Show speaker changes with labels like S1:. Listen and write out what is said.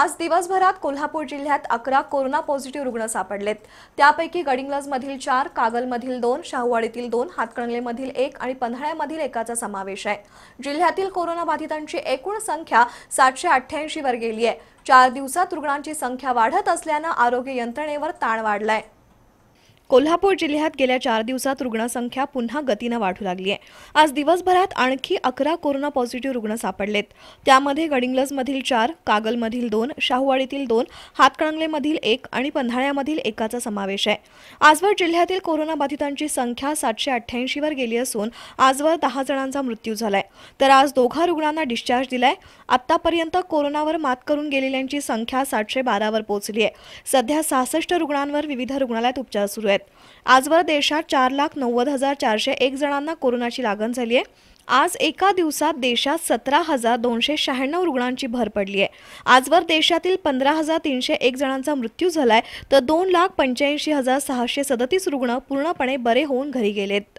S1: आज दिवसभरात कोल्हापूर जिल्ह्यात अकरा कोरोना पॉझिटिव्ह रुग्ण सापडलेत त्यापैकी गडिंग्लजमधील चार कागलमधील दोन शाहूवाडीतील दोन हातकणलेमधील एक आणि पन्हाळ्यामधील एकाचा समावेश आहे जिल्ह्यातील कोरोनाबाधितांची एकूण संख्या सातशे अठ्ठ्याऐंशी वर गेली आहे चार दिवसात रुग्णांची संख्या वाढत असल्यानं आरोग्य यंत्रणेवर ताण वाढलाय कोल्हापूर जिल्ह्यात गेल्या चार दिवसात रुग्णसंख्या पुन्हा गतीनं वाढू लागली आहे आज दिवसभरात आणखी अकरा कोरोना पॉझिटिव्ह रुग्ण सापडलेत त्यामध्ये गडिंग्लजमधील चार कागलमधील दोन शाहूवाडीतील दोन हातकणंगलेमधील एक आणि पन्हाळ्यामधील एकाचा समावेश आहे आजवर जिल्ह्यातील कोरोनाबाधितांची संख्या सातशे अठ्ठ्याऐंशीवर गेली असून आजवर दहा जणांचा मृत्यू झालाय तर आज दोघा रुग्णांना डिस्चार्ज दिलाय आतापर्यंत कोरोनावर मात करून गेलेल्यांची संख्या सातशे बारावर पोहोचली आहे सध्या सहासष्ट रुग्णांवर विविध रुग्णालयात उपचार सुरू आहेत आजवर देशात चार लाख नव्वद हजार चारशे एक जणांना कोरोनाची लागण झाली आहे आज एका दिवसात देशात सतरा हजार दोनशे शहाण्णव रुग्णांची भर पडली आहे आजवर देशातील पंधरा हजार तीनशे एक जणांचा मृत्यू झालाय तर दोन लाख पंच्याऐंशी हजार सहाशे सदतीस रुग्ण पूर्णपणे बरे होऊन घरी गेलेत